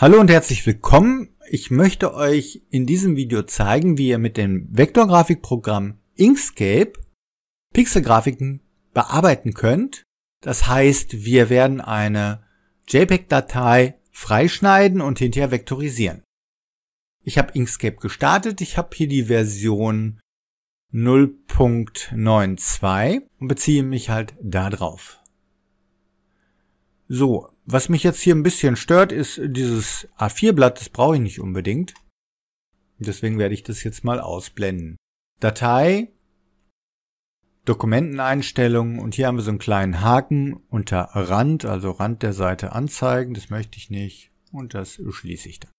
Hallo und herzlich willkommen. Ich möchte euch in diesem Video zeigen, wie ihr mit dem Vektorgrafikprogramm Inkscape Pixelgrafiken bearbeiten könnt. Das heißt, wir werden eine JPEG-Datei freischneiden und hinterher vektorisieren. Ich habe Inkscape gestartet. Ich habe hier die Version 0.92 und beziehe mich halt darauf. So, was mich jetzt hier ein bisschen stört, ist dieses A4-Blatt, das brauche ich nicht unbedingt. Deswegen werde ich das jetzt mal ausblenden. Datei, Dokumenteneinstellungen und hier haben wir so einen kleinen Haken unter Rand, also Rand der Seite anzeigen. Das möchte ich nicht und das schließe ich dann.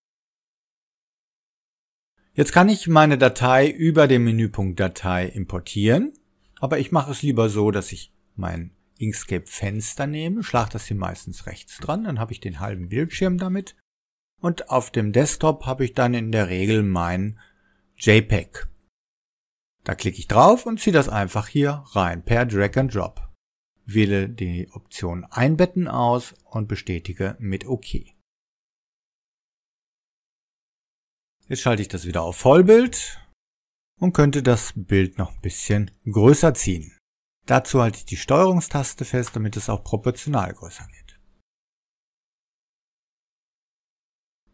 Jetzt kann ich meine Datei über den Menüpunkt Datei importieren, aber ich mache es lieber so, dass ich meinen Inkscape-Fenster nehme, schlage das hier meistens rechts dran, dann habe ich den halben Bildschirm damit. Und auf dem Desktop habe ich dann in der Regel mein JPEG. Da klicke ich drauf und ziehe das einfach hier rein per Drag and Drop. Wähle die Option Einbetten aus und bestätige mit OK. Jetzt schalte ich das wieder auf Vollbild und könnte das Bild noch ein bisschen größer ziehen. Dazu halte ich die Steuerungstaste fest, damit es auch proportional größer wird.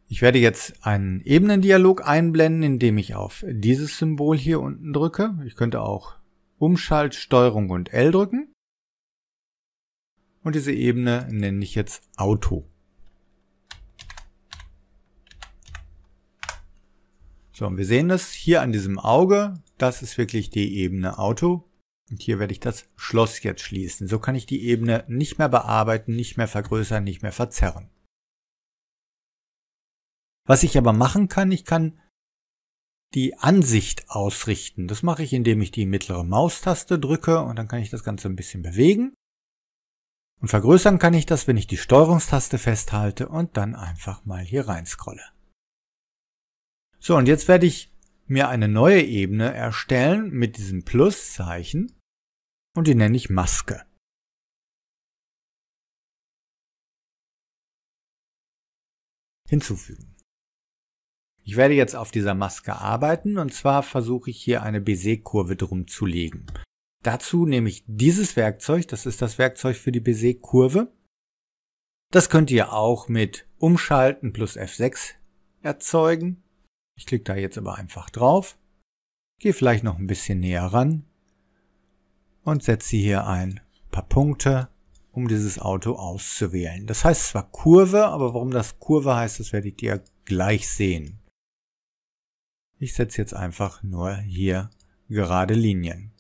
Ich werde jetzt einen Ebenendialog einblenden, indem ich auf dieses Symbol hier unten drücke. Ich könnte auch Umschalt, Steuerung und L drücken. Und diese Ebene nenne ich jetzt Auto. So, und wir sehen das hier an diesem Auge. Das ist wirklich die Ebene Auto. Und hier werde ich das Schloss jetzt schließen. So kann ich die Ebene nicht mehr bearbeiten, nicht mehr vergrößern, nicht mehr verzerren. Was ich aber machen kann, ich kann die Ansicht ausrichten. Das mache ich, indem ich die mittlere Maustaste drücke und dann kann ich das Ganze ein bisschen bewegen. Und vergrößern kann ich das, wenn ich die Steuerungstaste festhalte und dann einfach mal hier reinscrolle. So, und jetzt werde ich mir eine neue Ebene erstellen mit diesem Pluszeichen und die nenne ich Maske. Hinzufügen. Ich werde jetzt auf dieser Maske arbeiten und zwar versuche ich hier eine Bézé-Kurve drum zu legen. Dazu nehme ich dieses Werkzeug, das ist das Werkzeug für die Bézé-Kurve. Das könnt ihr auch mit Umschalten plus F6 erzeugen. Ich klicke da jetzt aber einfach drauf, gehe vielleicht noch ein bisschen näher ran und setze hier ein paar Punkte, um dieses Auto auszuwählen. Das heißt zwar Kurve, aber warum das Kurve heißt, das werdet ihr gleich sehen. Ich setze jetzt einfach nur hier gerade Linien.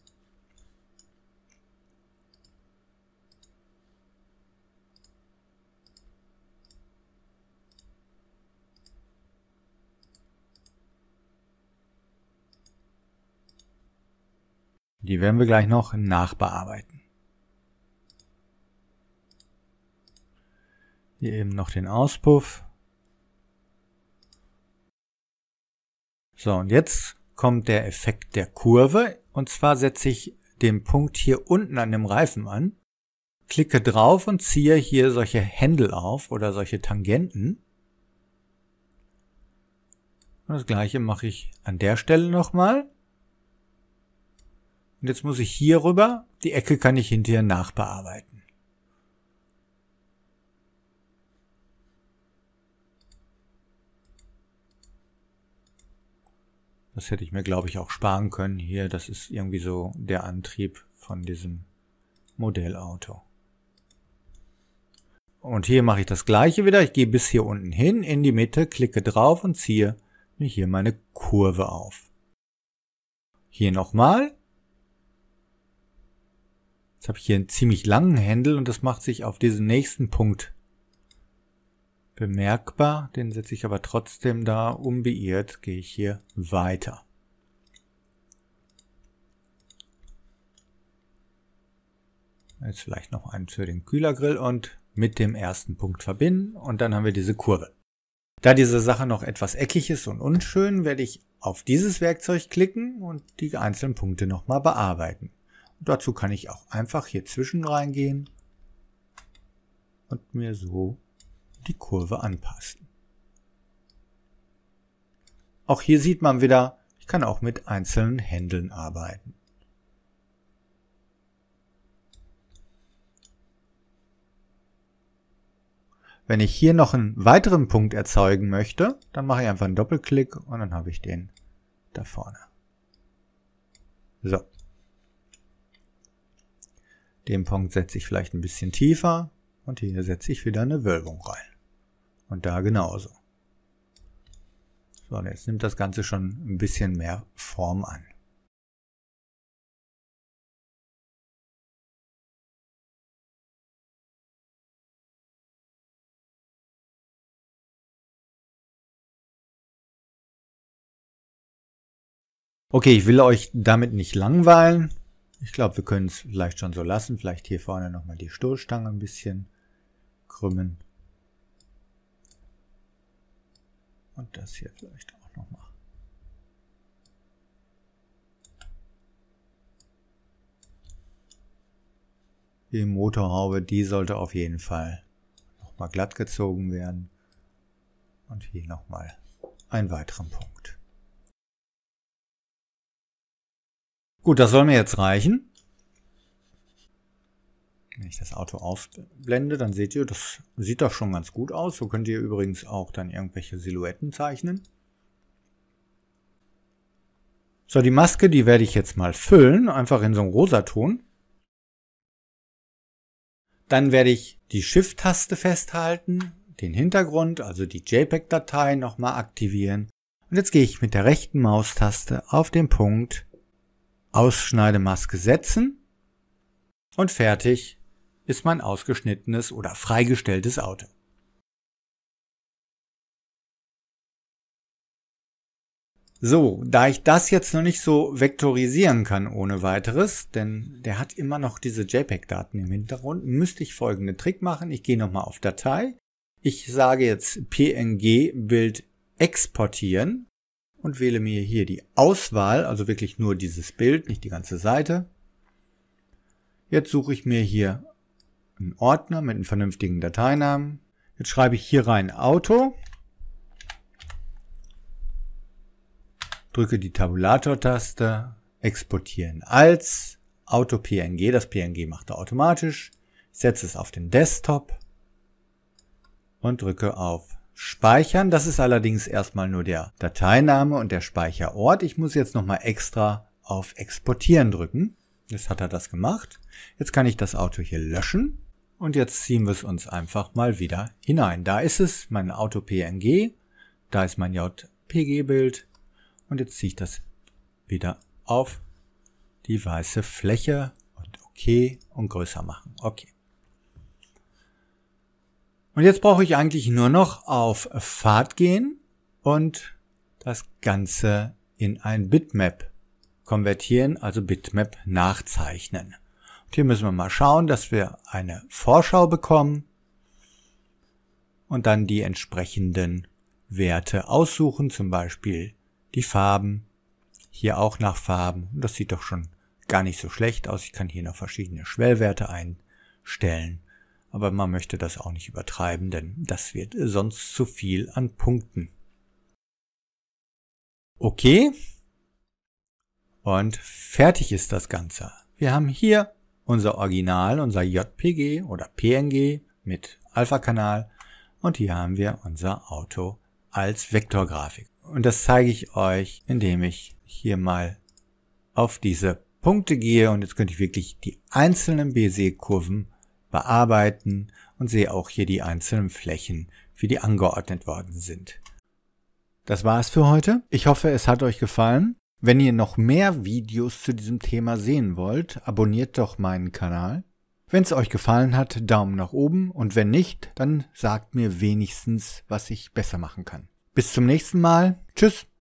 Die werden wir gleich noch nachbearbeiten. Hier eben noch den Auspuff. So, und jetzt kommt der Effekt der Kurve. Und zwar setze ich den Punkt hier unten an dem Reifen an, klicke drauf und ziehe hier solche Händel auf oder solche Tangenten. Und das gleiche mache ich an der Stelle nochmal. Und jetzt muss ich hier rüber. Die Ecke kann ich hinterher nachbearbeiten. Das hätte ich mir, glaube ich, auch sparen können hier. Das ist irgendwie so der Antrieb von diesem Modellauto. Und hier mache ich das gleiche wieder. Ich gehe bis hier unten hin, in die Mitte, klicke drauf und ziehe mir hier meine Kurve auf. Hier nochmal. Jetzt habe ich hier einen ziemlich langen Händel und das macht sich auf diesen nächsten Punkt bemerkbar. Den setze ich aber trotzdem da unbeirrt, gehe ich hier weiter. Jetzt vielleicht noch einen für den Kühlergrill und mit dem ersten Punkt verbinden und dann haben wir diese Kurve. Da diese Sache noch etwas eckig ist und unschön, werde ich auf dieses Werkzeug klicken und die einzelnen Punkte nochmal bearbeiten. Dazu kann ich auch einfach hier zwischen reingehen und mir so die Kurve anpassen. Auch hier sieht man wieder, ich kann auch mit einzelnen Händeln arbeiten. Wenn ich hier noch einen weiteren Punkt erzeugen möchte, dann mache ich einfach einen Doppelklick und dann habe ich den da vorne. So. Den Punkt setze ich vielleicht ein bisschen tiefer und hier setze ich wieder eine Wölbung rein. Und da genauso. So, und jetzt nimmt das Ganze schon ein bisschen mehr Form an. Okay, ich will euch damit nicht langweilen. Ich glaube, wir können es vielleicht schon so lassen. Vielleicht hier vorne nochmal die Stoßstange ein bisschen krümmen. Und das hier vielleicht auch nochmal. Die Motorhaube, die sollte auf jeden Fall nochmal glatt gezogen werden. Und hier nochmal einen weiteren Punkt. Gut, das soll mir jetzt reichen. Wenn ich das Auto aufblende, dann seht ihr, das sieht doch schon ganz gut aus. So könnt ihr übrigens auch dann irgendwelche Silhouetten zeichnen. So, die Maske, die werde ich jetzt mal füllen, einfach in so einem Rosaton. Dann werde ich die Shift-Taste festhalten, den Hintergrund, also die JPEG-Datei nochmal aktivieren. Und jetzt gehe ich mit der rechten Maustaste auf den Punkt Ausschneidemaske setzen und fertig ist mein ausgeschnittenes oder freigestelltes Auto. So, da ich das jetzt noch nicht so vektorisieren kann ohne weiteres, denn der hat immer noch diese JPEG-Daten im Hintergrund, müsste ich folgenden Trick machen. Ich gehe nochmal auf Datei. Ich sage jetzt PNG-Bild exportieren und wähle mir hier die Auswahl, also wirklich nur dieses Bild, nicht die ganze Seite. Jetzt suche ich mir hier einen Ordner mit einem vernünftigen Dateinamen. Jetzt schreibe ich hier rein Auto, drücke die Tabulator-Taste, exportieren als Auto PNG, das PNG macht er automatisch, setze es auf den Desktop und drücke auf Speichern, das ist allerdings erstmal nur der Dateiname und der Speicherort. Ich muss jetzt nochmal extra auf Exportieren drücken. Jetzt hat er das gemacht. Jetzt kann ich das Auto hier löschen. Und jetzt ziehen wir es uns einfach mal wieder hinein. Da ist es, mein Auto PNG. Da ist mein JPG-Bild. Und jetzt ziehe ich das wieder auf die weiße Fläche und OK und größer machen. Okay. Und jetzt brauche ich eigentlich nur noch auf Fahrt gehen und das Ganze in ein Bitmap konvertieren, also Bitmap nachzeichnen. Und hier müssen wir mal schauen, dass wir eine Vorschau bekommen und dann die entsprechenden Werte aussuchen, zum Beispiel die Farben, hier auch nach Farben. das sieht doch schon gar nicht so schlecht aus. Ich kann hier noch verschiedene Schwellwerte einstellen aber man möchte das auch nicht übertreiben, denn das wird sonst zu viel an Punkten. Okay. Und fertig ist das Ganze. Wir haben hier unser Original, unser JPG oder PNG mit Alpha-Kanal und hier haben wir unser Auto als Vektorgrafik. Und das zeige ich euch, indem ich hier mal auf diese Punkte gehe und jetzt könnte ich wirklich die einzelnen BC-Kurven bearbeiten und sehe auch hier die einzelnen Flächen, wie die angeordnet worden sind. Das war's für heute. Ich hoffe, es hat euch gefallen. Wenn ihr noch mehr Videos zu diesem Thema sehen wollt, abonniert doch meinen Kanal. Wenn es euch gefallen hat, Daumen nach oben und wenn nicht, dann sagt mir wenigstens, was ich besser machen kann. Bis zum nächsten Mal. Tschüss.